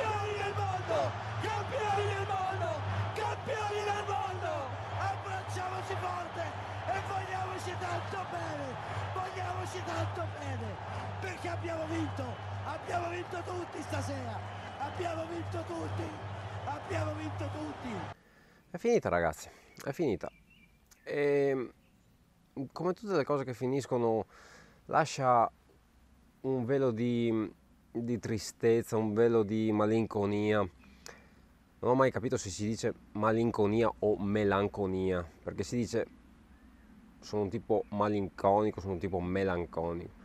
campioni del mondo, campioni del mondo, campioni del mondo. Abbracciamoci forte e vogliamoci tanto bene, vogliamoci tanto bene, perché abbiamo vinto, abbiamo vinto tutti stasera, abbiamo vinto tutti, abbiamo vinto tutti. È finita ragazzi, è finita. E ehm, come tutte le cose che finiscono lascia un velo di di tristezza, un velo di malinconia. Non ho mai capito se si dice malinconia o melanconia, perché si dice sono un tipo malinconico, sono un tipo melanconico.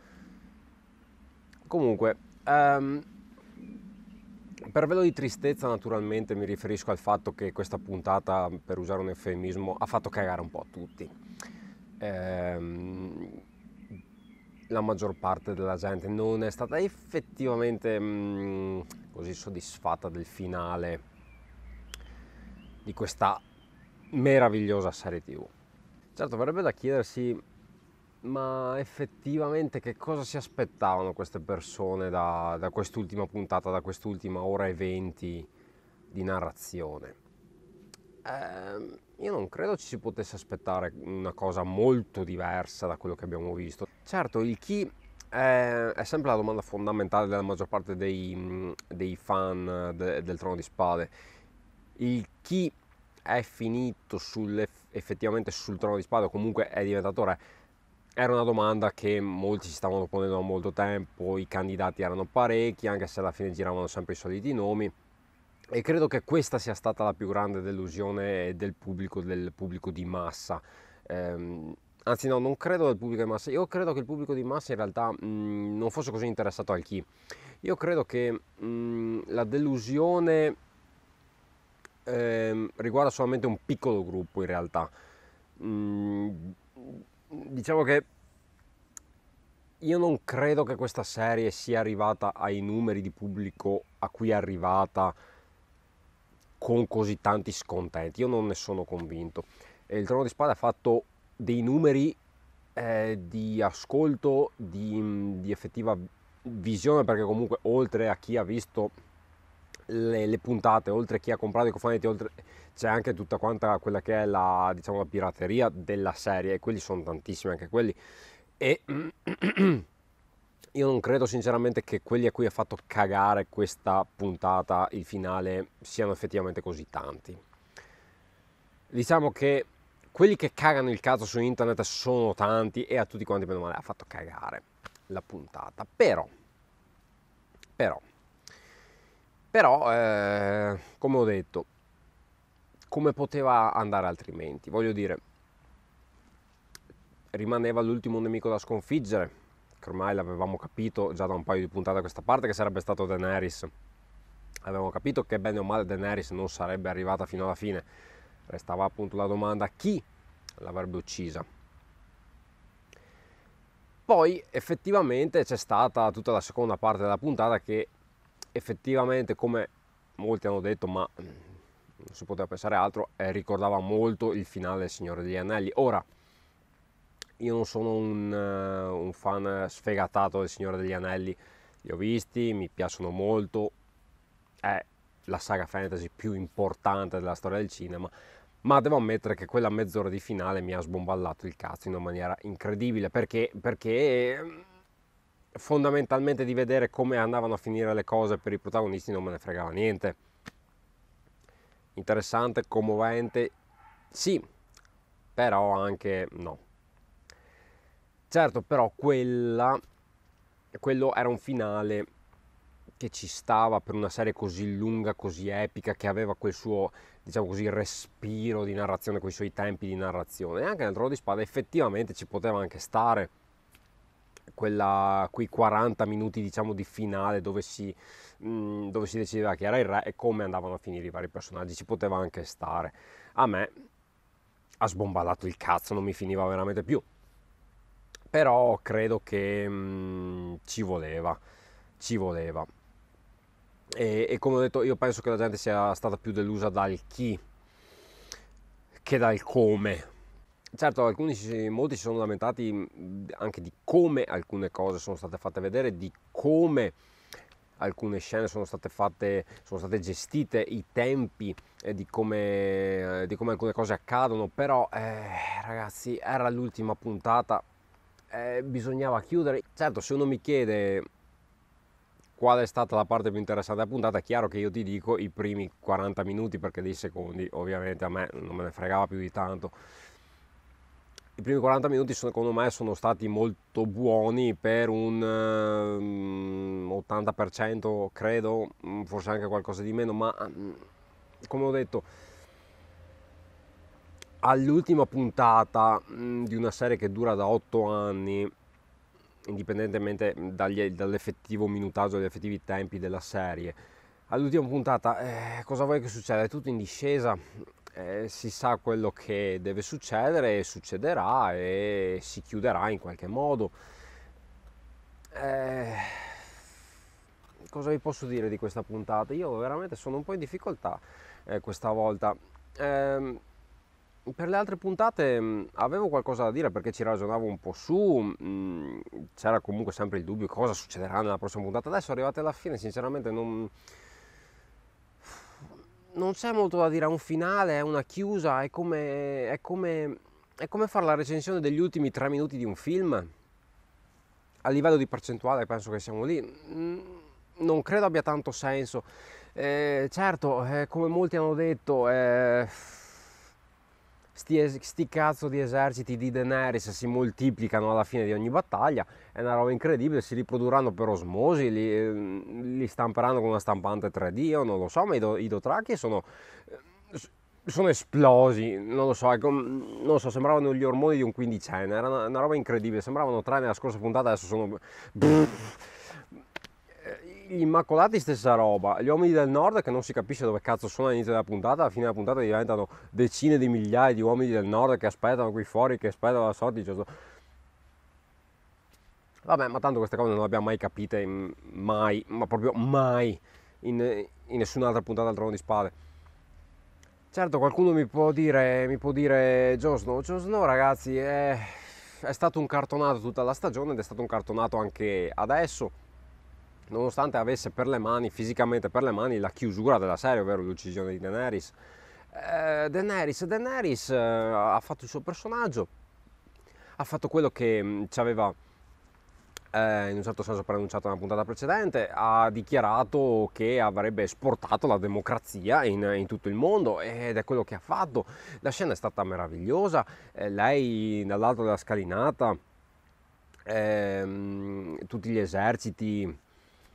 Comunque, um, per velo di tristezza naturalmente mi riferisco al fatto che questa puntata, per usare un eufemismo, ha fatto cagare un po' a tutti. Um, la maggior parte della gente non è stata effettivamente mh, mm, così soddisfatta del finale di questa meravigliosa serie tv. Certo, verrebbe da chiedersi, ma effettivamente che cosa si aspettavano queste persone da, da quest'ultima puntata, da quest'ultima ora e venti di narrazione? Ehm, io non credo ci si potesse aspettare una cosa molto diversa da quello che abbiamo visto. Certo, il chi è, eh, è sempre la domanda fondamentale della maggior parte dei, mm, dei fan de, del Trono di Spade. Il chi è finito effettivamente sul Trono di Spade o comunque è diventato re era una domanda che molti si stavano ponendo da molto tempo, i candidati erano parecchi, anche se alla fine giravano sempre i soliti nomi e credo che questa sia stata la più grande delusione del pubblico, del pubblico di massa. Eh, anzi no, non credo del pubblico di massa, io credo che il pubblico di massa in realtà mh, mm, non fosse così interessato al chi. Io credo che mh, mm, la delusione eh, riguarda solamente un piccolo gruppo in realtà. Mh, mm, diciamo che io non credo che questa serie sia arrivata ai numeri di pubblico a cui è arrivata con così tanti scontenti, io non ne sono convinto. Eh, il Trono di Spada ha fatto dei numeri eh, di ascolto, di, mm, di, effettiva visione, perché comunque oltre a chi ha visto le, le puntate, oltre a chi ha comprato i cofanetti, oltre, c'è anche tutta quanta quella che è la, diciamo, la pirateria della serie, e quelli sono tantissimi anche quelli. E Io non credo sinceramente che quelli a cui ha fatto cagare questa puntata il finale siano effettivamente così tanti. Diciamo che quelli che cagano il cazzo su internet sono tanti e a tutti quanti meno male ha fatto cagare la puntata. Però, però, però eh, come ho detto, come poteva andare altrimenti? Voglio dire, rimaneva l'ultimo nemico da sconfiggere che ormai l'avevamo capito già da un paio di puntate a questa parte che sarebbe stato Daenerys. Avevamo capito che bene o male Daenerys non sarebbe arrivata fino alla fine. Restava appunto la domanda chi l'avrebbe uccisa. Poi effettivamente c'è stata tutta la seconda parte della puntata che effettivamente come molti hanno detto ma mm, non si poteva pensare altro eh, ricordava molto il finale del Signore degli Anelli. Ora io non sono un, eh, un fan sfegatato del Signore degli Anelli, li ho visti, mi piacciono molto, è la saga fantasy più importante della storia del cinema, ma devo ammettere che quella mezz'ora di finale mi ha sbomballato il cazzo in una maniera incredibile, perché, perché ehm, fondamentalmente di vedere come andavano a finire le cose per i protagonisti non me ne fregava niente. Interessante, commovente, sì, però anche no. Certo, però quella, quello era un finale che ci stava per una serie così lunga, così epica, che aveva quel suo, diciamo così, respiro di narrazione, quei suoi tempi di narrazione. E anche nel Trono di Spada effettivamente ci poteva anche stare quella, quei 40 minuti, diciamo, di finale dove si, mh, mm, dove si decideva chi era il re e come andavano a finire i vari personaggi, ci poteva anche stare. A me ha sbombalato il cazzo, non mi finiva veramente più però credo che mh, mhmm, ci voleva, ci voleva. E, e, come ho detto io penso che la gente sia stata più delusa dal chi che dal come. Certo, alcuni, molti si sono lamentati mhmm, anche di come alcune cose sono state fatte vedere, di come alcune scene sono state fatte, sono state gestite, i tempi eh, di, come, eh, di, come, alcune cose accadono, però eh, ragazzi era l'ultima puntata, eh, bisognava chiudere. Certo, se uno mi chiede qual è stata la parte più interessante della puntata, è chiaro che io ti dico i primi 40 minuti perché dei secondi ovviamente a me non me ne fregava più di tanto. I primi 40 minuti secondo me sono stati molto buoni per un 80% ehm, credo, forse anche qualcosa di meno, ma mm, come ho detto all'ultima puntata mm, di una serie che dura da otto anni, indipendentemente dagli, dall'effettivo minutaggio, dagli effettivi tempi della serie, all'ultima puntata eh, cosa vuoi che succeda? È tutto in discesa, eh, si sa quello che deve succedere e succederà e si chiuderà in qualche modo. Eh, cosa vi posso dire di questa puntata? Io veramente sono un po' in difficoltà eh, questa volta. Eh, per le altre puntate mh, mm, avevo qualcosa da dire perché ci ragionavo un po' su, mh, mm, c'era comunque sempre il dubbio cosa succederà nella prossima puntata, adesso arrivate alla fine sinceramente non, non c'è molto da dire, è un finale, è una chiusa, è come, è come, è come fare la recensione degli ultimi tre minuti di un film, a livello di percentuale penso che siamo lì, mm, non credo abbia tanto senso, eh, certo eh, come molti hanno detto... Eh, sti, sti cazzo di eserciti di Daenerys si moltiplicano alla fine di ogni battaglia, è una roba incredibile, si riprodurranno per osmosi, li, ehm, li stamperanno con una stampante 3D, io non lo so, ma i, do, i Dotraki sono eh, sono esplosi, non lo so, ecco, mm, non so, sembravano gli ormoni di un quindicenne, era una, una roba incredibile, sembravano tre nella scorsa puntata, adesso sono... Brrr gli immacolati stessa roba, gli uomini del nord che non si capisce dove cazzo sono all'inizio della puntata, alla fine della puntata diventano decine di migliaia di uomini del nord che aspettano qui fuori, che aspettano la sorte, cioè... Vabbè, ma tanto queste cose non le abbiamo mai capite, mm, mai, ma proprio mai, in, in nessun'altra puntata del trono di spade. Certo, qualcuno mi può dire, mi può dire Jon Snow, ragazzi è, è stato un cartonato tutta la stagione ed è stato un cartonato anche adesso nonostante avesse per le mani, fisicamente per le mani, la chiusura della serie, ovvero l'uccisione di Daenerys. Eh, Daenerys, Daenerys eh, ha fatto il suo personaggio, ha fatto quello che mm, ci aveva eh, in un certo senso preannunciato nella puntata precedente, ha dichiarato che avrebbe esportato la democrazia in, in, tutto il mondo ed è quello che ha fatto. La scena è stata meravigliosa, eh, lei dall'alto della scalinata, ehm, tutti gli eserciti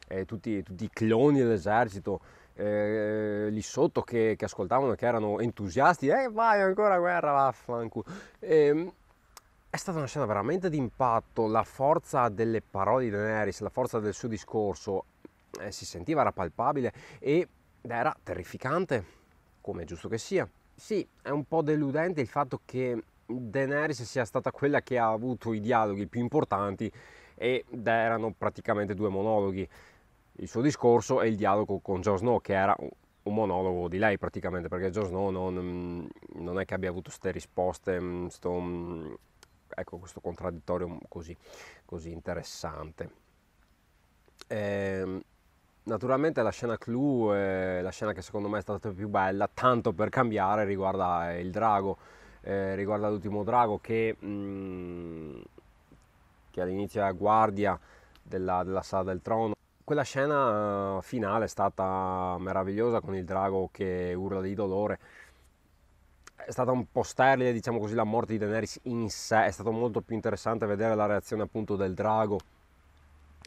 eh, tutti, tutti, i cloni dell'esercito eh, lì sotto che, che, ascoltavano, che erano entusiasti, eh vai ancora guerra, vaffanculo. Eh, è stata una scena veramente d'impatto, la forza delle parole di Daenerys, la forza del suo discorso eh, si sentiva, era palpabile e era terrificante, come è giusto che sia. Sì, è un po' deludente il fatto che Daenerys sia stata quella che ha avuto i dialoghi più importanti ed erano praticamente due monologhi il suo discorso e il dialogo con Jon Snow, che era un monologo di lei praticamente, perché Jon Snow non, mm, non è che abbia avuto queste risposte, mm, sto, mm, ecco, questo contraddittorio così, così interessante. E, ehm, naturalmente la scena clou, eh, la scena che secondo me è stata più bella, tanto per cambiare, riguarda il drago, eh, riguarda l'ultimo drago che, mh, che all'inizio è a guardia della, della sala del trono quella scena finale è stata meravigliosa con il drago che urla di dolore. È stata un po' sterile, diciamo così, la morte di Daenerys in sé. È stato molto più interessante vedere la reazione appunto del drago.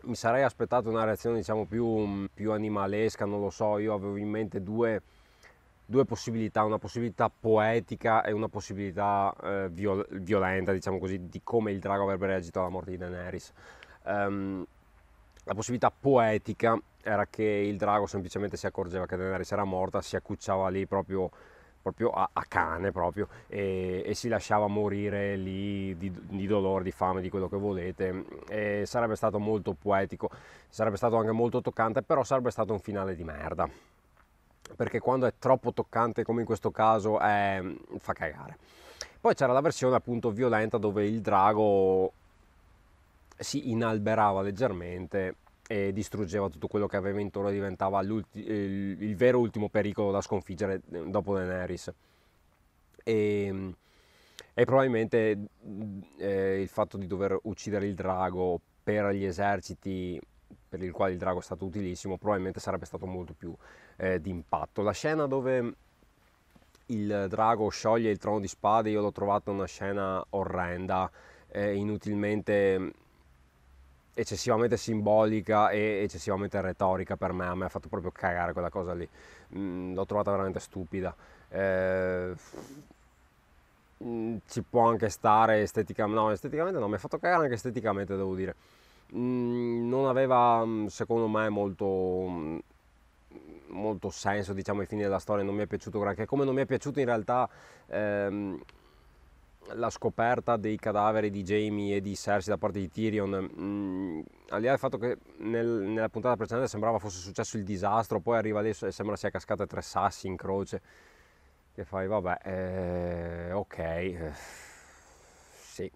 Mi sarei aspettato una reazione, diciamo, più, più animalesca, non lo so. Io avevo in mente due, due possibilità, una possibilità poetica e una possibilità eh, viol- violenta, diciamo così, di come il drago avrebbe reagito alla morte di Daenerys. Um, la possibilità poetica era che il drago semplicemente si accorgeva che Daenerys era morta, si accucciava lì proprio, proprio a, a, cane proprio, e, e, si lasciava morire lì di, di, dolore, di fame, di quello che volete. E sarebbe stato molto poetico, sarebbe stato anche molto toccante, però sarebbe stato un finale di merda. Perché quando è troppo toccante, come in questo caso, è, fa cagare. Poi c'era la versione appunto violenta dove il drago si inalberava leggermente e distruggeva tutto quello che aveva intorno e diventava il vero ultimo pericolo da sconfiggere eh, dopo Daenerys. E, ehm, e probabilmente eh, il fatto di dover uccidere il drago per gli eserciti per il quale il drago è stato utilissimo probabilmente sarebbe stato molto più eh, d'impatto. La scena dove il drago scioglie il trono di spade io l'ho trovata una scena orrenda, eh, inutilmente eccessivamente simbolica e eccessivamente retorica per me, a me ha fatto proprio cagare quella cosa lì, mm, l'ho trovata veramente stupida. Eh, mm, ci può anche stare esteticamente, no, esteticamente no, mi ha fatto cagare anche esteticamente, devo dire. Mm, non aveva, mm, secondo me, molto molto senso diciamo ai fini della storia non mi è piaciuto granché come non mi è piaciuto in realtà ehm, la scoperta dei cadaveri di Jamie e di Cersei da parte di Tyrion, mh, mm, al di là del fatto che nel, nella puntata precedente sembrava fosse successo il disastro, poi arriva adesso e sembra sia cascata tre sassi in croce, che fai, vabbè, eh, ok, sì,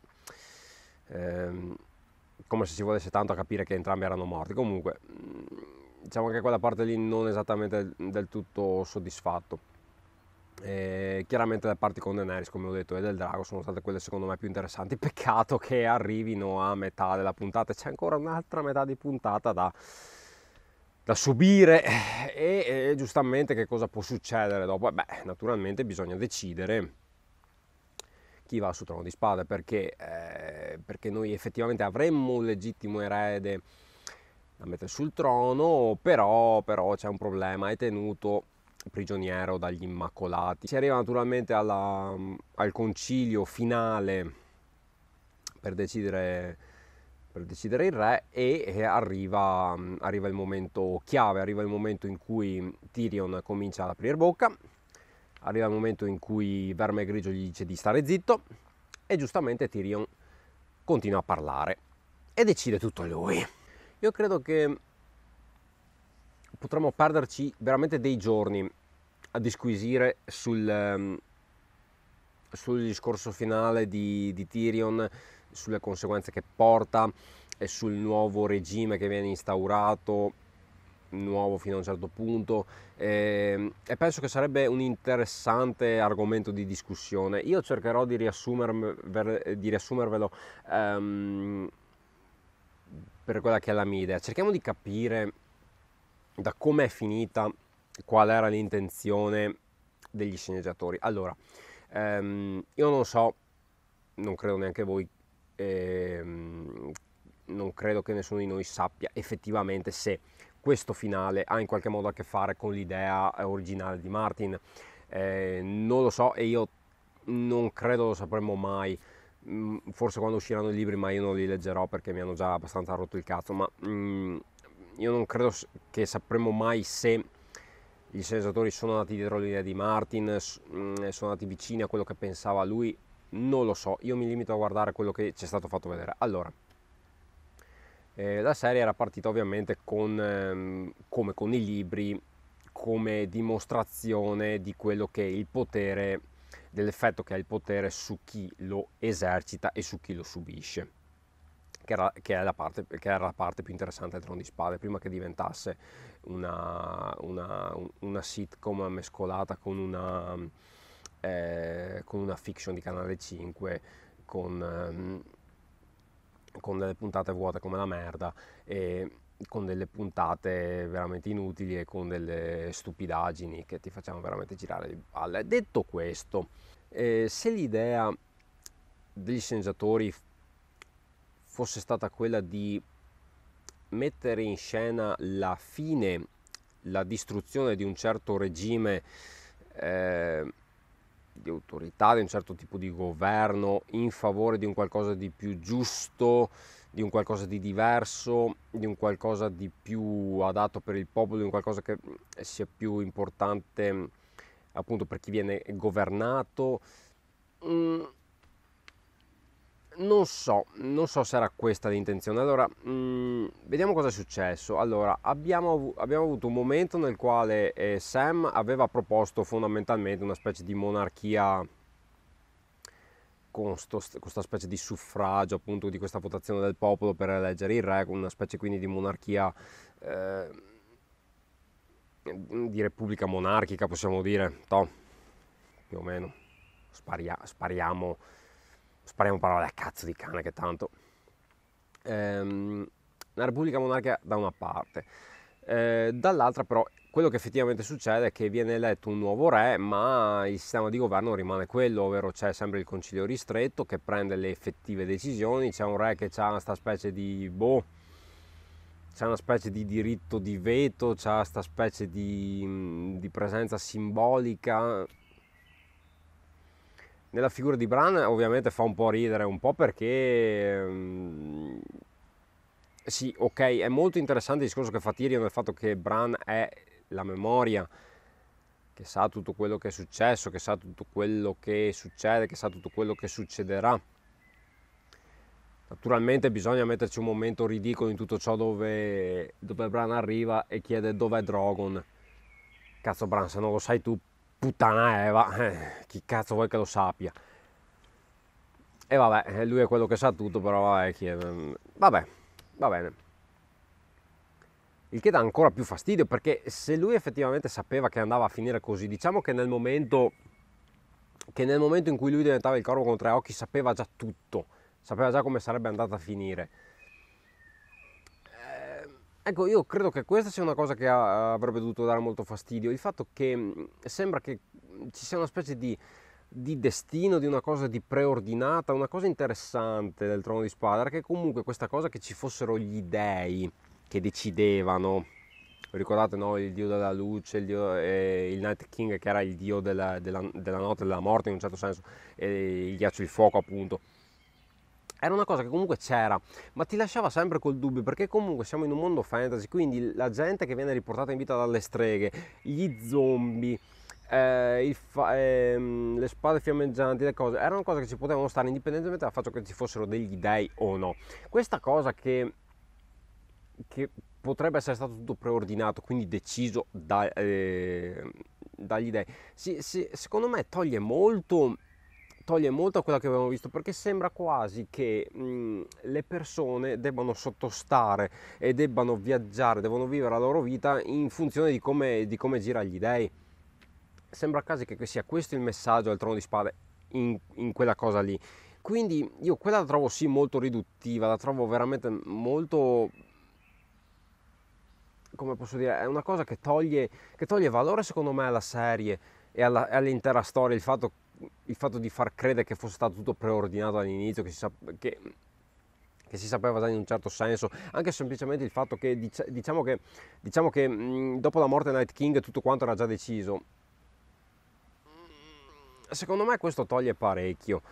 eh, come se si volesse tanto a capire che entrambi erano morti, comunque mm, diciamo che quella parte lì non esattamente del tutto soddisfatto. E eh, chiaramente le parti con Daenerys, come ho detto, e del drago sono state quelle secondo me più interessanti. Peccato che arrivino a metà della puntata, c'è ancora un'altra metà di puntata da, da subire. E, e, giustamente, che cosa può succedere dopo? Beh, naturalmente bisogna decidere chi va sul trono di spada perché, eh, perché noi effettivamente avremmo un legittimo erede da mettere sul trono, però, però c'è un problema. È tenuto prigioniero dagli Immacolati. Si arriva naturalmente alla, al concilio finale per decidere, per decidere il re e arriva, arriva, il momento chiave, arriva il momento in cui Tyrion comincia ad aprire bocca, arriva il momento in cui Verme Grigio gli dice di stare zitto e giustamente Tyrion continua a parlare e decide tutto lui. Io credo che potremmo perderci veramente dei giorni a disquisire sul, ehm, sul discorso finale di, di Tyrion, sulle conseguenze che porta e sul nuovo regime che viene instaurato nuovo fino a un certo punto e, ehm, e, penso che sarebbe un interessante argomento di discussione. Io cercherò di, riassumerve, di riassumervelo um, per quella che è la mia idea. Cerchiamo di capire da come è finita, qual era l'intenzione degli sceneggiatori. Allora, ehm, io non so, non credo neanche voi, ehm, non credo che nessuno di noi sappia effettivamente se questo finale ha in qualche modo a che fare con l'idea eh, originale di Martin. Eh, non lo so e io non credo lo sapremo mai mm, forse quando usciranno i libri ma io non li leggerò perché mi hanno già abbastanza rotto il cazzo ma mm, io non credo che sapremo mai se gli sensatori sono andati dietro l'idea di Martin, mm, sono andati vicini a quello che pensava lui, non lo so, io mi limito a guardare quello che ci è stato fatto vedere. Allora, eh, la serie era partita ovviamente con, ehm, come con i libri, come dimostrazione di quello che è il potere, dell'effetto che ha il potere su chi lo esercita e su chi lo subisce che era, che, era la parte, che era, la parte, più interessante del Trono di Spade, prima che diventasse una, una, una sitcom mescolata con una, eh, con una, fiction di Canale 5, con, ehm, con, delle puntate vuote come la merda, e con delle puntate veramente inutili e con delle stupidaggini che ti facciamo veramente girare le palle. Detto questo, eh, se l'idea degli sceneggiatori fosse stata quella di mettere in scena la fine, la distruzione di un certo regime eh, di autorità, di un certo tipo di governo in favore di un qualcosa di più giusto, di un qualcosa di diverso, di un qualcosa di più adatto per il popolo, di un qualcosa che sia più importante appunto per chi viene governato. Mm non so, non so se era questa l'intenzione. Allora, mh, mm, vediamo cosa è successo. Allora, abbiamo, abbiamo avuto un momento nel quale eh, Sam aveva proposto fondamentalmente una specie di monarchia con questa specie di suffragio, appunto, di questa votazione del popolo per eleggere il re, una specie quindi di monarchia. Eh, di repubblica monarchica possiamo dire, to, più o meno, Sparia, spariamo spariamo parole a cazzo di cane che tanto. Ehm, la Repubblica Monarchica da una parte, eh, dall'altra però quello che effettivamente succede è che viene eletto un nuovo re, ma il sistema di governo rimane quello, ovvero c'è sempre il concilio ristretto che prende le effettive decisioni, c'è un re che ha questa specie di boh, c'è una specie di diritto di veto, c'è questa specie di, di presenza simbolica nella figura di Bran ovviamente fa un po' ridere, un po' perché... Ehm, sì, ok, è molto interessante il discorso che fa Tyrion del fatto che Bran è la memoria, che sa tutto quello che è successo, che sa tutto quello che succede, che sa tutto quello che succederà. Naturalmente bisogna metterci un momento ridicolo in tutto ciò dove, dove Bran arriva e chiede dov'è Drogon. Cazzo Bran, se non lo sai tu, puttana Eva, eh, eh, chi cazzo vuoi che lo sappia? E vabbè, eh, lui è quello che sa tutto, però vabbè, chi è... Mm, vabbè, va bene. Il che dà ancora più fastidio perché se lui effettivamente sapeva che andava a finire così, diciamo che nel momento, che nel momento in cui lui diventava il corvo con tre occhi sapeva già tutto, sapeva già come sarebbe andata a finire Ecco, io credo che questa sia una cosa che avrebbe dovuto dare molto fastidio, il fatto che mm, sembra che mm, ci sia una specie di, di destino, di una cosa di preordinata, una cosa interessante del trono di spada, era che comunque questa cosa che ci fossero gli dei che decidevano, ricordate no? il dio della luce, il, dio, eh, il Night King che era il dio della, della, della notte, della morte in un certo senso, eh, il ghiaccio e il fuoco appunto era una cosa che comunque c'era, ma ti lasciava sempre col dubbio perché comunque siamo in un mondo fantasy, quindi la gente che viene riportata in vita dalle streghe, gli zombie, eh, fa- ehm, le spade fiammeggianti, le cose, erano cose che ci potevano stare indipendentemente dal fatto che ci fossero degli dei o no. Questa cosa che, che potrebbe essere stato tutto preordinato, quindi deciso da, eh, dagli dei, si, si, secondo me toglie molto toglie molto a quella che avevamo visto perché sembra quasi che mh, le persone debbano sottostare e debbano viaggiare, devono vivere la loro vita in funzione di come, di come gira gli dèi. Sembra quasi che sia questo il messaggio al trono di spade in, in quella cosa lì. Quindi io quella la trovo sì molto riduttiva, la trovo veramente molto come posso dire, è una cosa che toglie, che toglie valore secondo me alla serie e alla, all'intera storia, il fatto che il fatto di far credere che fosse stato tutto preordinato all'inizio, che si, sap- che, che si sapeva già in un certo senso, anche semplicemente il fatto che dic- diciamo che, diciamo che mh, dopo la morte di Night King tutto quanto era già deciso. Secondo me questo toglie parecchio,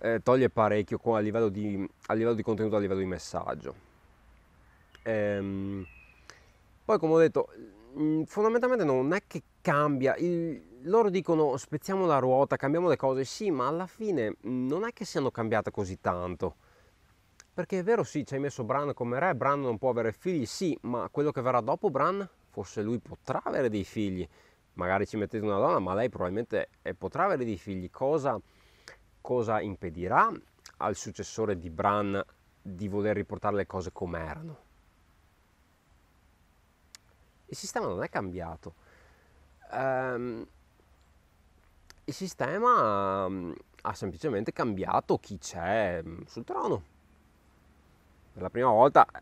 eh, toglie parecchio a livello, di, a livello di contenuto, a livello di messaggio. Ehm, poi come ho detto, Mm, fondamentalmente non è che cambia. Il, loro dicono spezziamo la ruota, cambiamo le cose, sì, ma alla fine non è che siano cambiate così tanto. Perché è vero, sì, ci hai messo Bran come re, Bran non può avere figli, sì, ma quello che verrà dopo Bran, forse lui potrà avere dei figli. Magari ci mettete una donna, ma lei probabilmente eh, potrà avere dei figli. Cosa, cosa impedirà al successore di Bran di voler riportare le cose come erano? Il sistema non è cambiato. Um, il sistema um, ha semplicemente cambiato chi c'è mm, sul trono. Per la prima volta eh,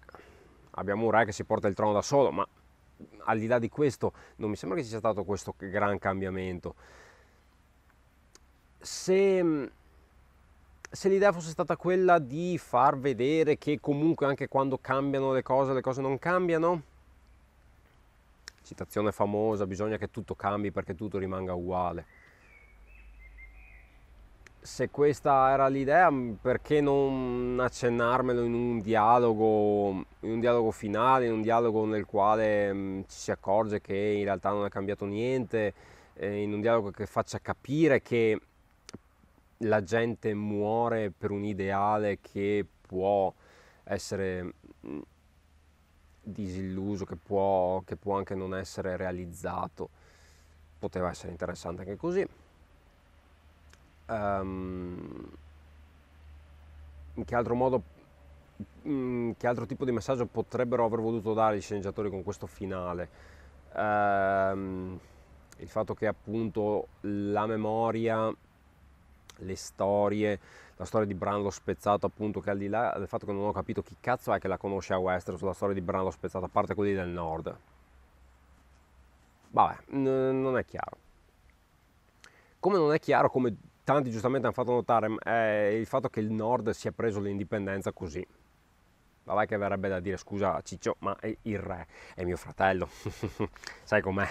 abbiamo un re che si porta il trono da solo, ma mm, al di là di questo non mi sembra che ci sia stato questo gran cambiamento. Se, se l'idea fosse stata quella di far vedere che comunque anche quando cambiano le cose, le cose non cambiano, citazione famosa, bisogna che tutto cambi perché tutto rimanga uguale. Se questa era l'idea, perché non accennarmelo in un dialogo, in un dialogo finale, in un dialogo nel quale ci si accorge che in realtà non è cambiato niente, eh, in un dialogo che faccia capire che la gente muore per un ideale che può essere disilluso, che può, che può anche non essere realizzato. Poteva essere interessante anche così. Um, in che altro modo, in mm, che altro tipo di messaggio potrebbero aver voluto dare i sceneggiatori con questo finale? Um, il fatto che appunto la memoria, le storie, la storia di Branlo spezzato appunto che al di là del fatto che non ho capito chi cazzo è che la conosce a Westeros la storia di Branlo spezzato a parte quelli del nord vabbè n- non è chiaro come non è chiaro come tanti giustamente hanno fatto notare è il fatto che il nord si è preso l'indipendenza così vabbè che verrebbe da dire scusa Ciccio ma il re è mio fratello sai com'è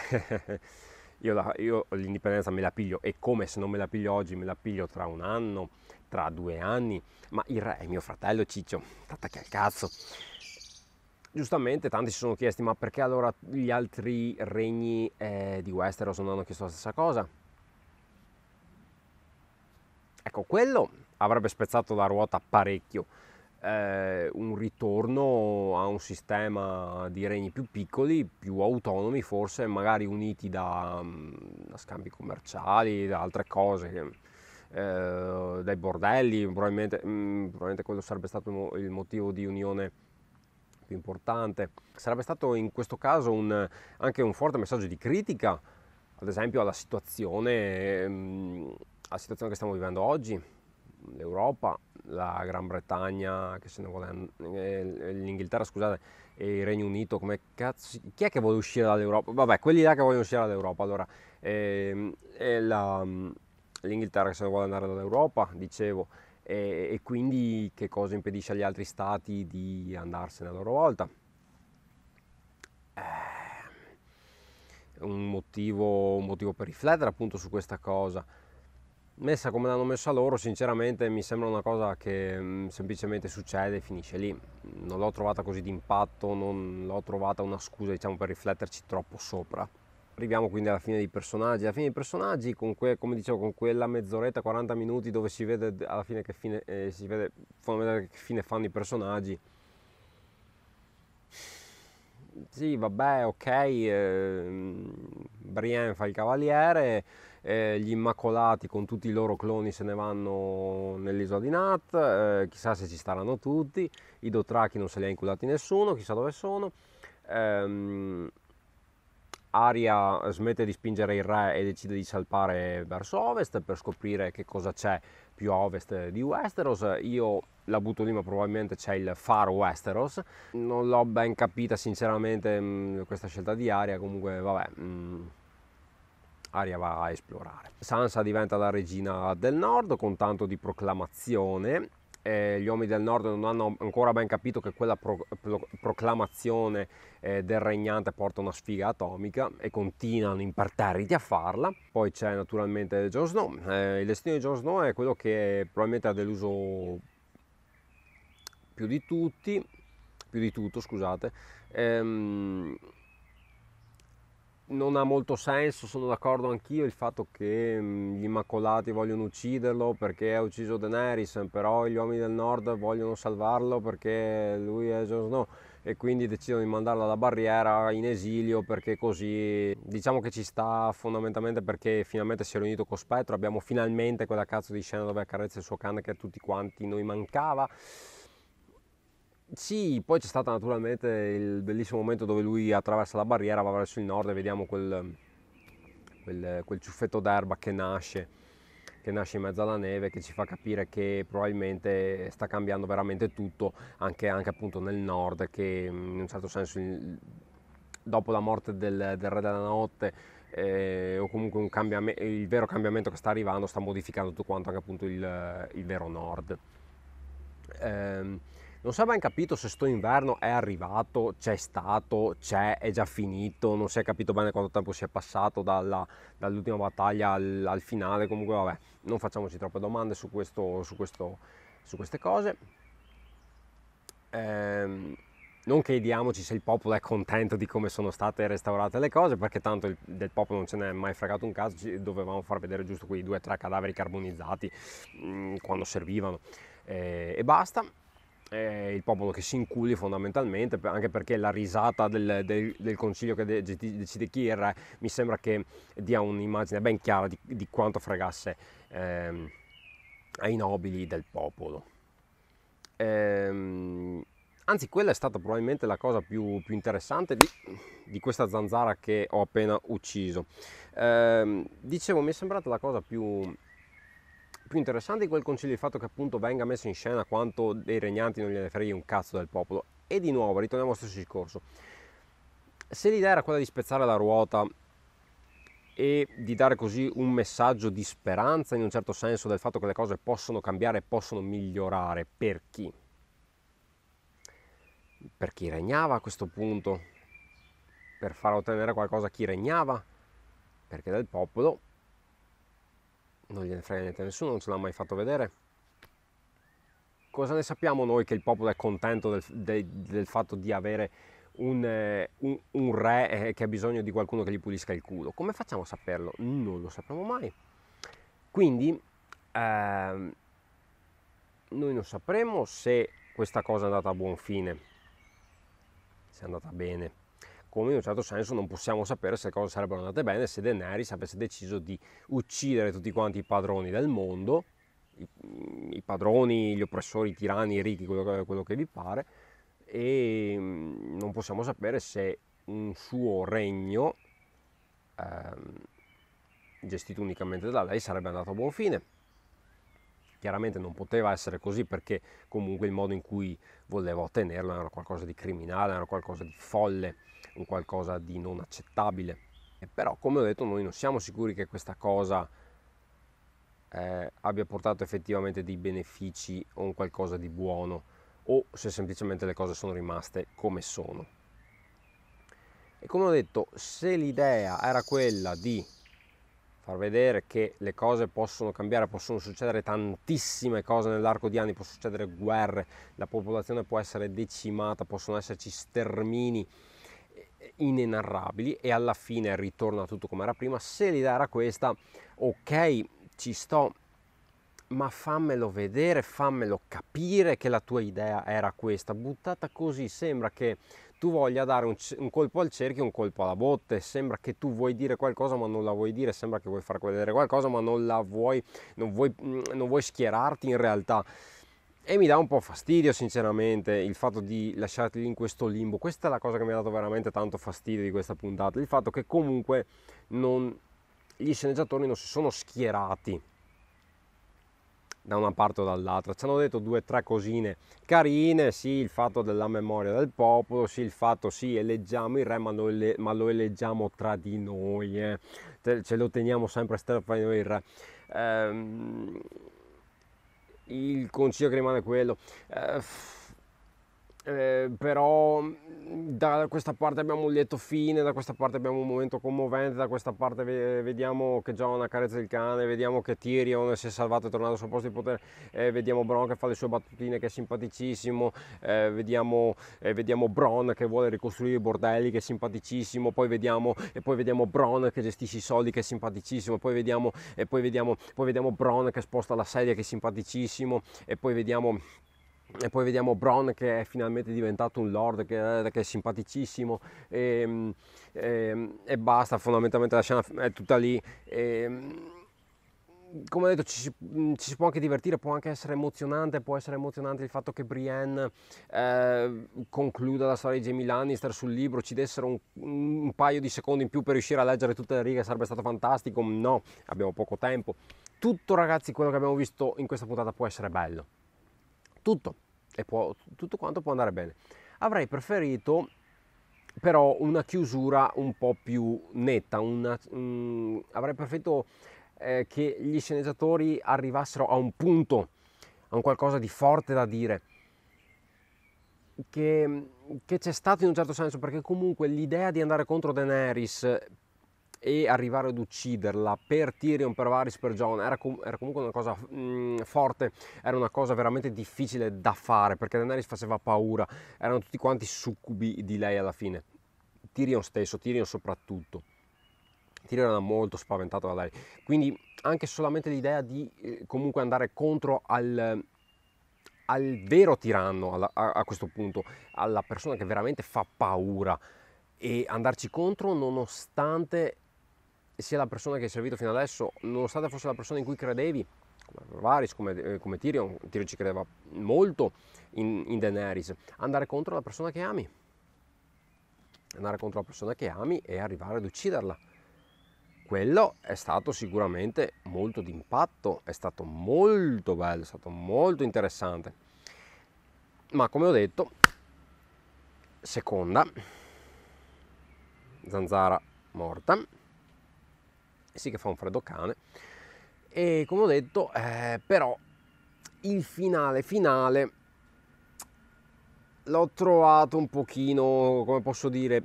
io, la, io, l'indipendenza me la piglio e come se non me la piglio oggi me la piglio tra un anno tra due anni, ma il re è mio fratello Ciccio, tattacchi al cazzo. Giustamente tanti si sono chiesti, ma perché allora gli altri regni eh, di Westeros non hanno chiesto la stessa cosa? Ecco, quello avrebbe spezzato la ruota parecchio. Eh, un ritorno a un sistema di regni più piccoli, più autonomi, forse magari uniti da, mm, da scambi commerciali, da altre cose eh, dai bordelli, probabilmente, mh, mm, probabilmente quello sarebbe stato il motivo di unione più importante. Sarebbe stato in questo caso un, anche un forte messaggio di critica, ad esempio, alla situazione, mh, mm, alla situazione che stiamo vivendo oggi, l'Europa, la Gran Bretagna, che se ne vuole, eh, l'Inghilterra, scusate, e il Regno Unito, come cazzo, chi è che vuole uscire dall'Europa? Vabbè, quelli là che vogliono uscire dall'Europa, allora, eh, eh, la, mm, l'Inghilterra che se ne vuole andare dall'Europa, dicevo, e, e quindi che cosa impedisce agli altri stati di andarsene a loro volta? Eh, un motivo, un motivo, per riflettere appunto su questa cosa. Messa come l'hanno messa loro, sinceramente mi sembra una cosa che mm, semplicemente succede e finisce lì. Non l'ho trovata così d'impatto, non l'ho trovata una scusa diciamo, per rifletterci troppo sopra arriviamo quindi alla fine dei personaggi. Alla fine dei personaggi, con que, come dicevo, con quella mezz'oretta, 40 minuti dove si vede alla fine che fine, eh, si vede, che fine fanno i personaggi. Sì, vabbè, ok, eh, Brienne fa il cavaliere, eh, gli Immacolati con tutti i loro cloni se ne vanno nell'isola di Nat, eh, chissà se ci staranno tutti, i Dotrachi non se li ha inculati nessuno, chissà dove sono. Eh, Aria smette di spingere il re e decide di salpare verso ovest per scoprire che cosa c'è più a ovest di Westeros. Io la butto lì, ma probabilmente c'è il Far Westeros. Non l'ho ben capita sinceramente mm, questa scelta di Aria, comunque vabbè. Mm, Aria va a esplorare. Sansa diventa la regina del nord con tanto di proclamazione eh, gli uomini del nord non hanno ancora ben capito che quella pro, pro, proclamazione eh, del regnante porta una sfiga atomica e continuano imperterriti a farla. Poi c'è naturalmente Jon Snow. Eh, il destino di Jon Snow è quello che probabilmente ha deluso più di tutti, più di tutto, scusate. Ehm, non ha molto senso, sono d'accordo anch'io, il fatto che mm, gli Immacolati vogliono ucciderlo perché ha ucciso Daenerys, però gli uomini del nord vogliono salvarlo perché lui è Jon Snow e quindi decidono di mandarlo alla barriera in esilio perché così diciamo che ci sta fondamentalmente perché finalmente si è riunito con Spettro, abbiamo finalmente quella cazzo di scena dove accarezza il suo cane che a tutti quanti noi mancava sì, poi c'è stato naturalmente il bellissimo momento dove lui attraversa la barriera, va verso il nord e vediamo quel, quel, quel ciuffetto d'erba che nasce, che nasce in mezzo alla neve, che ci fa capire che probabilmente sta cambiando veramente tutto, anche, anche appunto nel nord, che in un certo senso il, dopo la morte del, del Re della Notte eh, o comunque il vero cambiamento che sta arrivando sta modificando tutto quanto, anche appunto il, il vero nord. Eh, non si è mai capito se sto inverno è arrivato, c'è stato, c'è, è già finito, non si è capito bene quanto tempo sia passato dalla, dall'ultima battaglia al, al, finale, comunque vabbè, non facciamoci troppe domande su, questo, su, questo, su queste cose. Ehm, non chiediamoci se il popolo è contento di come sono state restaurate le cose, perché tanto il, del popolo non ce n'è mai fregato un caso, ci dovevamo far vedere giusto quei due o tre cadaveri carbonizzati mh, mm, quando servivano ehm, e basta il popolo che si inculi fondamentalmente, anche perché la risata del, del, del consiglio che de, decide chi è il re mi sembra che dia un'immagine ben chiara di, di quanto fregasse ehm, ai nobili del popolo. Ehm, anzi, quella è stata probabilmente la cosa più, più interessante di, di, questa zanzara che ho appena ucciso. Ehm, dicevo, mi è sembrata la cosa più più interessante di quel concilio è il fatto che appunto venga messo in scena quanto dei regnanti non gliene freghi un cazzo del popolo. E di nuovo, ritorniamo allo stesso discorso. Se l'idea era quella di spezzare la ruota e di dare così un messaggio di speranza in un certo senso del fatto che le cose possono cambiare e possono migliorare, per chi? Per chi regnava a questo punto? Per far ottenere qualcosa a chi regnava? Perché del popolo non gliene frega niente a nessuno, non ce l'ha mai fatto vedere. Cosa ne sappiamo noi che il popolo è contento del, del, del fatto di avere un, eh, un, un, re eh, che ha bisogno di qualcuno che gli pulisca il culo? Come facciamo a saperlo? Non lo sapremo mai. Quindi ehm, noi non sapremo se questa cosa è andata a buon fine, se è andata bene come in un certo senso non possiamo sapere se le cose sarebbero andate bene se Daenerys avesse deciso di uccidere tutti quanti i padroni del mondo, i, i padroni, gli oppressori, i tirani, i ricchi, quello, quello che vi pare, e mm, non possiamo sapere se un suo regno, ehm, gestito unicamente da lei, sarebbe andato a buon fine chiaramente non poteva essere così perché comunque il modo in cui voleva ottenerlo era qualcosa di criminale, era qualcosa di folle, un qualcosa di non accettabile. E però come ho detto noi non siamo sicuri che questa cosa eh, abbia portato effettivamente dei benefici o un qualcosa di buono o se semplicemente le cose sono rimaste come sono. E come ho detto, se l'idea era quella di far vedere che le cose possono cambiare, possono succedere tantissime cose nell'arco di anni, possono succedere guerre, la popolazione può essere decimata, possono esserci stermini eh, inenarrabili e alla fine ritorna tutto come era prima. Se l'idea era questa, ok, ci sto, ma fammelo vedere, fammelo capire che la tua idea era questa. Buttata così sembra che tu voglia dare un, un colpo al cerchio e un colpo alla botte, sembra che tu vuoi dire qualcosa ma non la vuoi dire, sembra che vuoi far vedere qualcosa ma non la vuoi, non vuoi, mm, non vuoi schierarti in realtà e mi dà un po' fastidio sinceramente il fatto di lasciarti lì in questo limbo questa è la cosa che mi ha dato veramente tanto fastidio di questa puntata il fatto che comunque non, gli sceneggiatori non si sono schierati da una parte o dall'altra. Ci hanno detto due o tre cosine carine, sì il fatto della memoria del popolo, sì il fatto sì eleggiamo il re ma, ele- ma lo eleggiamo tra di noi, eh. ce lo teniamo sempre tra di noi il re. Ehm, il consiglio che rimane quello. Eh, eh, però mm, da questa parte abbiamo un lieto fine, da questa parte abbiamo un momento commovente, da questa parte vediamo che John accarezza il cane, vediamo che Tyrion si è salvato e tornato sul posto di potere, eh, vediamo Bron che fa le sue battutine che è simpaticissimo, eh, vediamo, eh, vediamo, Bron che vuole ricostruire i bordelli che è simpaticissimo, poi vediamo, e poi vediamo Bron che gestisce i soldi che è simpaticissimo, poi vediamo, e poi vediamo, poi vediamo Bron che sposta la sedia che è simpaticissimo e poi vediamo e poi vediamo Bron che è finalmente diventato un lord, che, eh, che è simpaticissimo e, ehm, e, ehm, e, basta, fondamentalmente la scena è tutta lì. E, ehm, come ho detto, ci si, mm, ci si, può anche divertire, può anche essere emozionante, può essere emozionante il fatto che Brienne eh, concluda la storia di Jamie Lannister sul libro, ci dessero un, un, paio di secondi in più per riuscire a leggere tutte le righe, sarebbe stato fantastico, no, abbiamo poco tempo. Tutto ragazzi quello che abbiamo visto in questa puntata può essere bello. Tutto e può, tutto quanto può andare bene. Avrei preferito però una chiusura un po' più netta, una, um, avrei preferito eh, che gli sceneggiatori arrivassero a un punto, a un qualcosa di forte da dire. Che, che, c'è stato in un certo senso, perché comunque l'idea di andare contro Daenerys e arrivare ad ucciderla per Tyrion, per Varys, per John era, com- era comunque una cosa mh, mm, forte, era una cosa veramente difficile da fare perché Daenerys faceva paura, erano tutti quanti succubi di lei alla fine. Tyrion stesso, Tyrion soprattutto. Tyrion era molto spaventato da lei, quindi anche solamente l'idea di eh, comunque andare contro al, al vero tiranno alla, a, a questo punto, alla persona che veramente fa paura e andarci contro nonostante sia la persona che hai servito fino adesso, nonostante fosse la persona in cui credevi, come Varys, come, eh, come Tyrion, Tyrion ci credeva molto in, in Daenerys, andare contro la persona che ami, andare contro la persona che ami e arrivare ad ucciderla. Quello è stato sicuramente molto d'impatto, è stato molto bello, è stato molto interessante. Ma come ho detto, seconda, zanzara morta, sì che fa un freddo cane. E come ho detto, eh, però il finale finale l'ho trovato un pochino, come posso dire,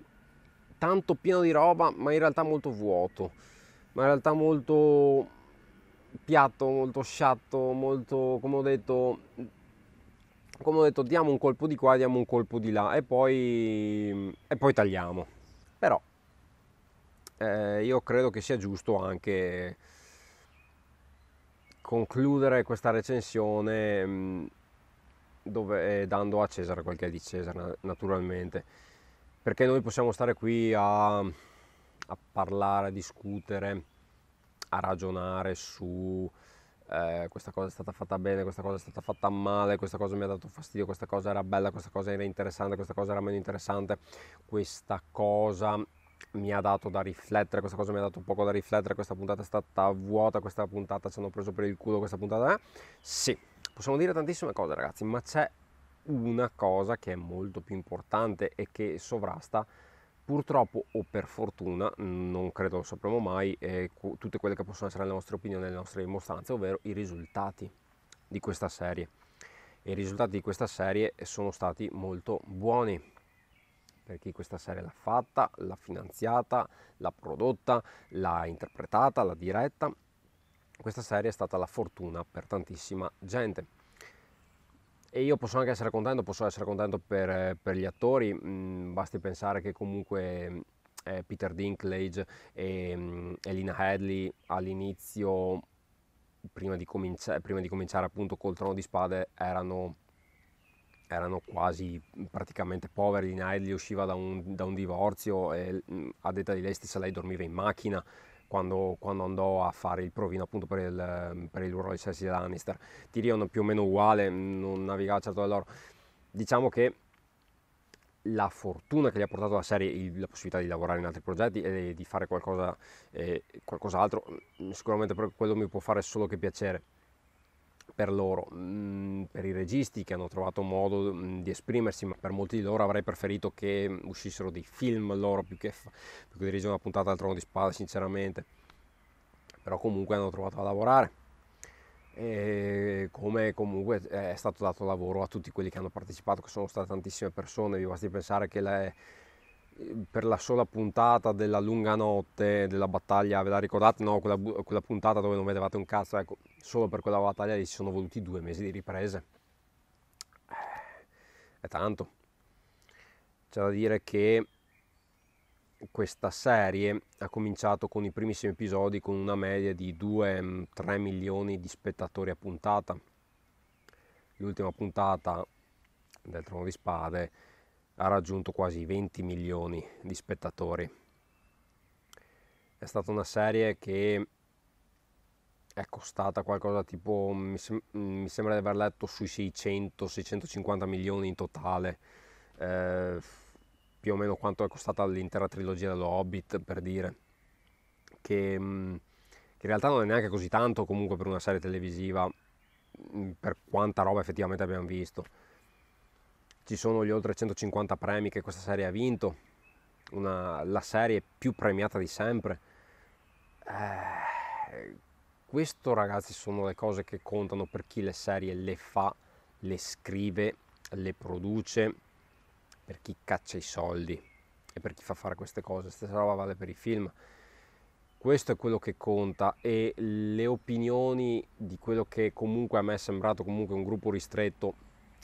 tanto pieno di roba, ma in realtà molto vuoto, ma in realtà molto piatto, molto sciatto, molto, come ho detto, come ho detto, diamo un colpo di qua, diamo un colpo di là e poi, e poi tagliamo. Però eh, io credo che sia giusto anche concludere questa recensione mm, dove, eh, dando a Cesare quel che è di Cesare naturalmente perché noi possiamo stare qui a, a parlare, a discutere, a ragionare su eh, questa cosa è stata fatta bene, questa cosa è stata fatta male, questa cosa mi ha dato fastidio, questa cosa era bella, questa cosa era interessante, questa cosa era meno interessante, questa cosa mi ha dato da riflettere, questa cosa mi ha dato poco da riflettere, questa puntata è stata vuota, questa puntata ci hanno preso per il culo, questa puntata è... Sì, possiamo dire tantissime cose ragazzi, ma c'è una cosa che è molto più importante e che sovrasta purtroppo o per fortuna, non credo lo sapremo mai, eh, tutte quelle che possono essere le nostre opinioni, le nostre dimostranze, ovvero i risultati di questa serie. E I risultati di questa serie sono stati molto buoni, per chi questa serie l'ha fatta, l'ha finanziata, l'ha prodotta, l'ha interpretata, l'ha diretta. Questa serie è stata la fortuna per tantissima gente. E io posso anche essere contento, posso essere contento per, per gli attori, mm, basti pensare che comunque eh, Peter Dinklage e mm, Elina Hadley all'inizio, prima di, cominci- prima di cominciare appunto col Trono di Spade, erano erano quasi praticamente poveri, Nile usciva da un, da un, divorzio e a detta di lei stessa lei dormiva in macchina quando, quando andò a fare il provino appunto per il, per il ruolo di Cersei Lannister. Tyrion più o meno uguale, non navigava certo da loro. Diciamo che la fortuna che gli ha portato la serie, la possibilità di lavorare in altri progetti e di fare qualcosa, eh, qualcos'altro, sicuramente per quello mi può fare solo che piacere per loro, mm, per i registi che hanno trovato modo mm, di esprimersi, ma per molti di loro avrei preferito che uscissero dei film loro più che, più che dirigere una puntata al trono di spada, sinceramente. Però comunque hanno trovato a lavorare. E come comunque eh, è stato dato lavoro a tutti quelli che hanno partecipato, che sono state tantissime persone, vi basti pensare che le per la sola puntata della lunga notte della battaglia, ve la ricordate? No, quella, quella puntata dove non vedevate un cazzo, ecco, solo per quella battaglia ci sono voluti due mesi di riprese. Eh, è tanto. C'è da dire che questa serie ha cominciato con i primissimi episodi con una media di 2-3 mm, milioni di spettatori a puntata. L'ultima puntata del Trono di Spade ha raggiunto quasi 20 milioni di spettatori. È stata una serie che è costata qualcosa tipo, mi, sem- mi sembra di aver letto, sui 600-650 milioni in totale, eh, più o meno quanto è costata l'intera trilogia dello Hobbit, per dire, che, mm, che in realtà non è neanche così tanto comunque per una serie televisiva, mm, per quanta roba effettivamente abbiamo visto ci sono gli oltre 150 premi che questa serie ha vinto, una, la serie più premiata di sempre. Eh, questo ragazzi sono le cose che contano per chi le serie le fa, le scrive, le produce, per chi caccia i soldi e per chi fa fare queste cose. Stessa roba vale per i film. Questo è quello che conta e le opinioni di quello che comunque a me è sembrato comunque un gruppo ristretto,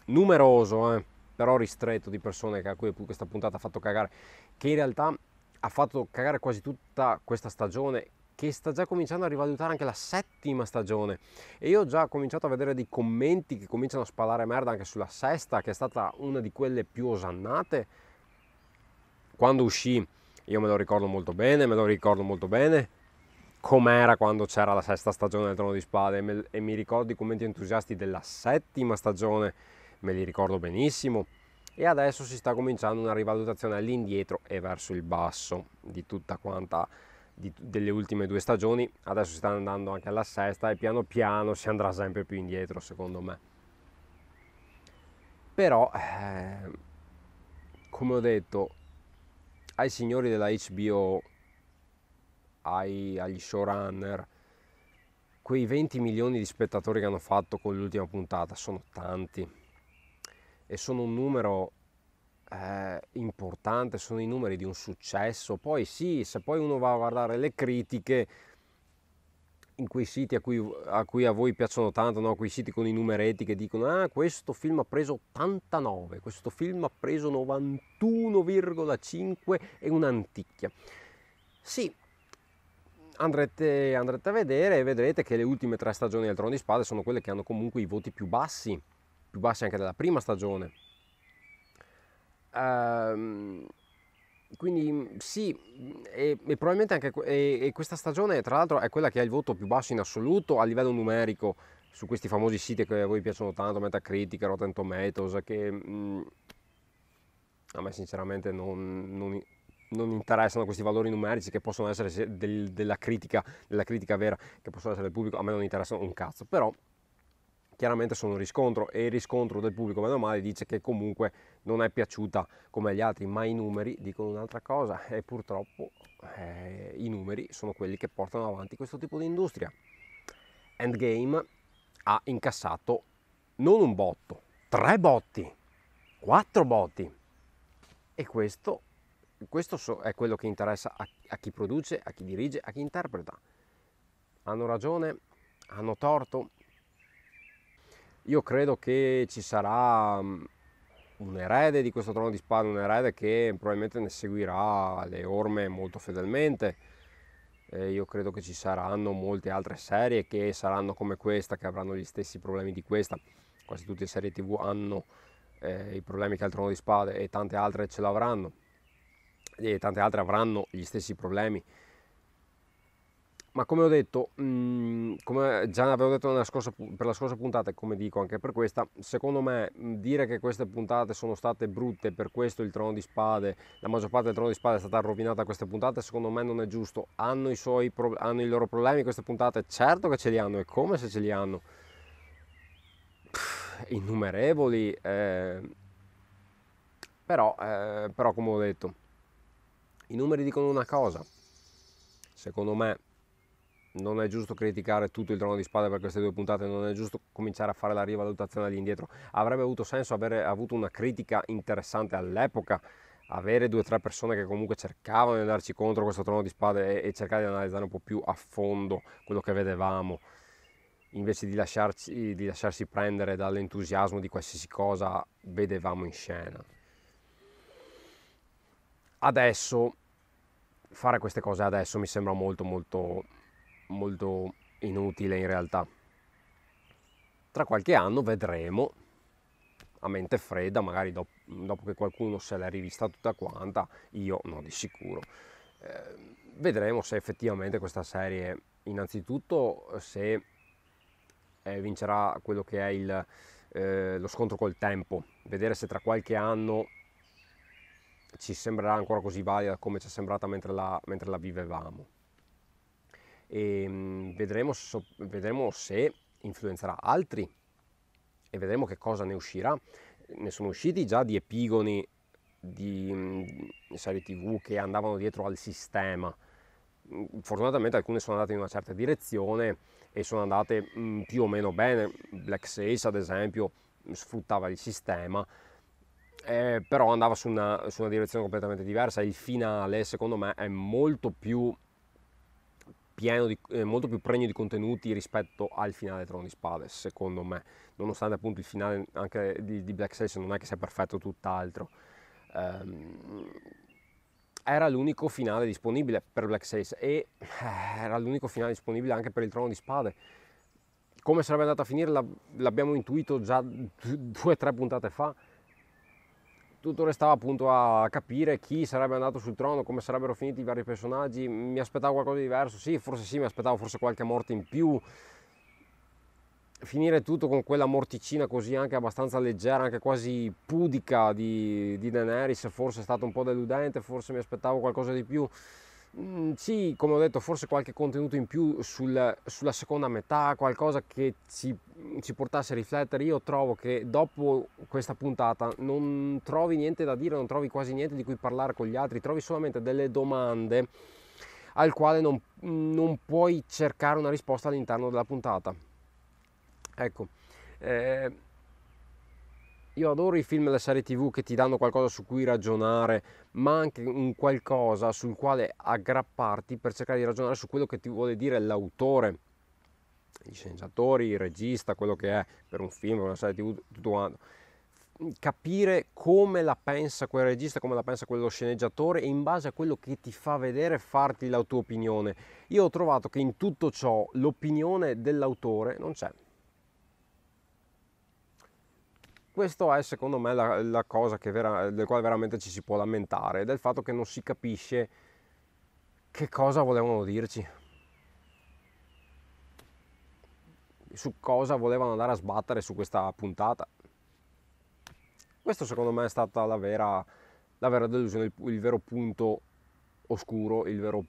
numeroso, eh, però ristretto di persone a cui questa puntata ha fatto cagare, che in realtà ha fatto cagare quasi tutta questa stagione che sta già cominciando a rivalutare anche la settima stagione e io ho già cominciato a vedere dei commenti che cominciano a spalare merda anche sulla sesta che è stata una di quelle più osannate quando uscì io me lo ricordo molto bene me lo ricordo molto bene com'era quando c'era la sesta stagione del Trono di Spade e, me, e mi ricordo i commenti entusiasti della settima stagione me li ricordo benissimo e adesso si sta cominciando una rivalutazione all'indietro e verso il basso di tutta quanta di, delle ultime due stagioni adesso si sta andando anche alla sesta e piano piano si andrà sempre più indietro secondo me però eh, come ho detto ai signori della HBO ai, agli showrunner quei 20 milioni di spettatori che hanno fatto con l'ultima puntata sono tanti e sono un numero eh, importante, sono i numeri di un successo. Poi sì, se poi uno va a guardare le critiche in quei siti a cui a, cui a voi piacciono tanto, no? quei siti con i numeretti che dicono ah questo film ha preso 89, questo film ha preso 91,5 e un'antichia. Sì, andrete, andrete a vedere e vedrete che le ultime tre stagioni del Trono di Spade sono quelle che hanno comunque i voti più bassi più basse anche della prima stagione. Ehm, quindi mm, sì, e, e probabilmente anche e, e questa stagione tra l'altro è quella che ha il voto più basso in assoluto a livello numerico su questi famosi siti che a voi piacciono tanto, Metacritic, Rotten Tomatoes, che mh, mm, a me sinceramente non, non, non, interessano questi valori numerici che possono essere del, della, critica, della critica vera, che possono essere del pubblico, a me non interessano un cazzo, però chiaramente sono un riscontro e il riscontro del pubblico meno male dice che comunque non è piaciuta come gli altri ma i numeri dicono un'altra cosa e purtroppo eh, i numeri sono quelli che portano avanti questo tipo di industria Endgame ha incassato non un botto tre botti quattro botti e questo, questo è quello che interessa a, a chi produce a chi dirige a chi interpreta hanno ragione hanno torto io credo che ci sarà mm, un erede di questo trono di spada, un erede che probabilmente ne seguirà le orme molto fedelmente. Eh, io credo che ci saranno molte altre serie che saranno come questa, che avranno gli stessi problemi di questa. Quasi tutte le serie tv hanno eh, i problemi che ha il trono di spada e tante altre ce l'avranno. E tante altre avranno gli stessi problemi ma come ho detto, mhmm, come già avevo detto scorsa, per la scorsa puntata e come dico anche per questa, secondo me mhmm, dire che queste puntate sono state brutte, per questo il trono di spade, la maggior parte del trono di spade è stata rovinata da queste puntate, secondo me non è giusto. Hanno i, suoi, hanno i loro problemi queste puntate, certo che ce li hanno, e come se ce li hanno? Pff, innumerevoli, eh, però, eh, però come ho detto, i numeri dicono una cosa, secondo me non è giusto criticare tutto il trono di spada per queste due puntate, non è giusto cominciare a fare la rivalutazione all'indietro. Avrebbe avuto senso avere avuto una critica interessante all'epoca, avere due o tre persone che comunque cercavano di andarci contro questo trono di spada e, e cercare di analizzare un po' più a fondo quello che vedevamo invece di, lasciarci, di lasciarsi prendere dall'entusiasmo di qualsiasi cosa vedevamo in scena. Adesso, fare queste cose adesso mi sembra molto molto molto inutile in realtà. Tra qualche anno vedremo, a mente fredda, magari dopo, dopo che qualcuno se l'è rivista tutta quanta, io no di sicuro, eh, vedremo se effettivamente questa serie, innanzitutto se eh, vincerà quello che è il, eh, lo scontro col tempo, vedere se tra qualche anno ci sembrerà ancora così valida come ci è sembrata mentre la, mentre la vivevamo e ehm, vedremo, so, vedremo se influenzerà altri e vedremo che cosa ne uscirà. Ne sono usciti già di epigoni di serie tv che andavano dietro al sistema. Fortunatamente alcune sono andate in una certa direzione e sono andate più o meno bene. Black Sails, ad esempio, sfruttava il sistema, eh, però andava su una, su una direzione completamente diversa. Il finale, secondo me, è molto più di, eh, molto più pregno di contenuti rispetto al finale Trono di Spade, secondo me, nonostante appunto il finale anche di, di Black Session non è che sia perfetto tutt'altro. Um, era l'unico finale disponibile per Black Sails e eh, era l'unico finale disponibile anche per il Trono di Spade. Come sarebbe andato a finire l'abbiamo intuito già due o tre puntate fa, tutto restava appunto a capire chi sarebbe andato sul trono, come sarebbero finiti i vari personaggi, mi aspettavo qualcosa di diverso, sì, forse sì, mi aspettavo forse qualche morte in più, finire tutto con quella morticina così anche abbastanza leggera, anche quasi pudica di, di Daenerys, forse è stato un po' deludente, forse mi aspettavo qualcosa di più, Mhmm, sì, come ho detto, forse qualche contenuto in più sul, sulla seconda metà, qualcosa che ci, ci, portasse a riflettere. Io trovo che dopo questa puntata non trovi niente da dire, non trovi quasi niente di cui parlare con gli altri, trovi solamente delle domande al quale non, non puoi cercare una risposta all'interno della puntata. Ecco. Eh, io adoro i film e le serie tv che ti danno qualcosa su cui ragionare, ma anche un qualcosa sul quale aggrapparti per cercare di ragionare su quello che ti vuole dire l'autore, gli sceneggiatori, il regista, quello che è per un film, per una serie tv, tutto quanto. Capire come la pensa quel regista, come la pensa quello sceneggiatore e in base a quello che ti fa vedere farti la tua opinione. Io ho trovato che in tutto ciò l'opinione dell'autore non c'è, questo è secondo me la, la cosa vera, del quale veramente ci si può lamentare, del fatto che non si capisce che cosa volevano dirci, su cosa volevano andare a sbattere su questa puntata. Questo secondo me è stata la vera, la vera delusione, il, il, vero punto oscuro, vero,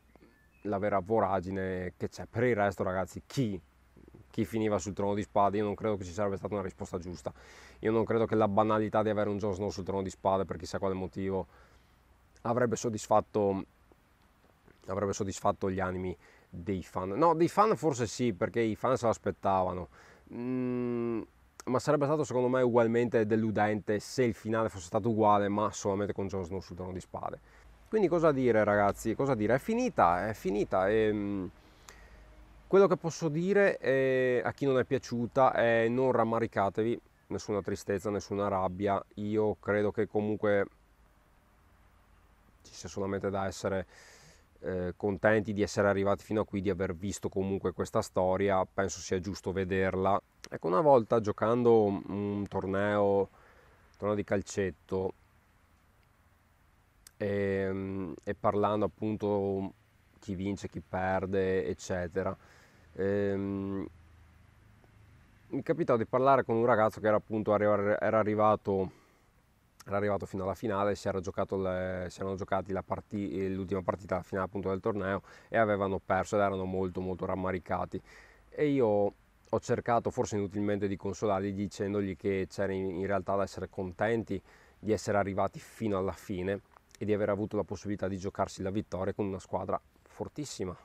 la vera voragine che c'è. Per il resto ragazzi, chi chi finiva sul trono di spade, io non credo che ci sarebbe stata una risposta giusta. Io non credo che la banalità di avere un Jon Snow sul trono di spade per chissà quale motivo avrebbe soddisfatto, avrebbe soddisfatto gli animi dei fan. No, dei fan forse sì, perché i fan se l'aspettavano. Mm, ma sarebbe stato secondo me ugualmente deludente se il finale fosse stato uguale, ma solamente con Jon Snow sul trono di spade. Quindi cosa dire ragazzi? Cosa dire? È finita, è finita. E, ehm, quello che posso dire è, eh, a chi non è piaciuta è non rammaricatevi, nessuna tristezza, nessuna rabbia. Io credo che comunque ci sia solamente da essere eh, contenti di essere arrivati fino a qui, di aver visto comunque questa storia, penso sia giusto vederla. Ecco, una volta giocando un torneo, torneo di calcetto e, ehm, e parlando appunto chi vince, chi perde, eccetera ehm, mi capitò di parlare con un ragazzo che era appunto arriva, era arrivato, era arrivato fino alla finale, si, era le, si erano giocati partita, l'ultima partita la finale appunto del torneo e avevano perso ed erano molto molto rammaricati e io ho cercato forse inutilmente di consolarli dicendogli che c'era in, in realtà da essere contenti di essere arrivati fino alla fine e di aver avuto la possibilità di giocarsi la vittoria con una squadra fortissima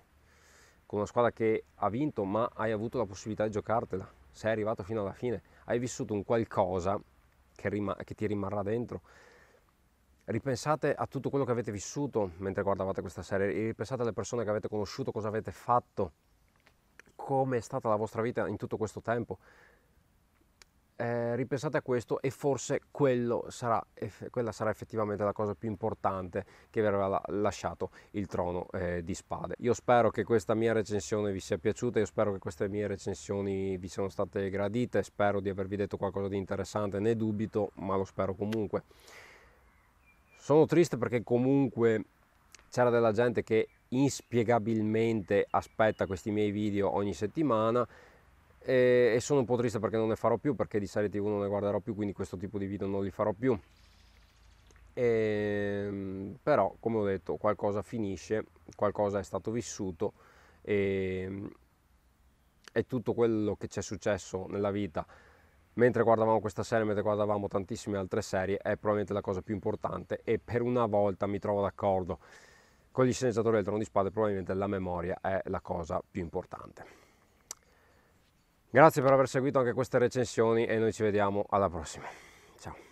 con una squadra che ha vinto ma hai avuto la possibilità di giocartela, sei arrivato fino alla fine, hai vissuto un qualcosa che, rima- che ti rimarrà dentro. Ripensate a tutto quello che avete vissuto mentre guardavate questa serie, ripensate alle persone che avete conosciuto, cosa avete fatto, come è stata la vostra vita in tutto questo tempo eh, ripensate a questo e forse sarà, quella sarà effettivamente la cosa più importante che vi aveva lasciato il trono eh, di spade. Io spero che questa mia recensione vi sia piaciuta, io spero che queste mie recensioni vi siano state gradite, spero di avervi detto qualcosa di interessante, ne dubito, ma lo spero comunque. Sono triste perché comunque c'era della gente che inspiegabilmente aspetta questi miei video ogni settimana e, e sono un po' triste perché non ne farò più, perché di serie TV non ne guarderò più, quindi questo tipo di video non li farò più. E, ehm, però, come ho detto, qualcosa finisce, qualcosa è stato vissuto e, ehm, e tutto quello che ci è successo nella vita mentre guardavamo questa serie, mentre guardavamo tantissime altre serie, è probabilmente la cosa più importante e per una volta mi trovo d'accordo con gli sceneggiatori del Trono di Spade, probabilmente la memoria è la cosa più importante. Grazie per aver seguito anche queste recensioni e noi ci vediamo alla prossima. Ciao.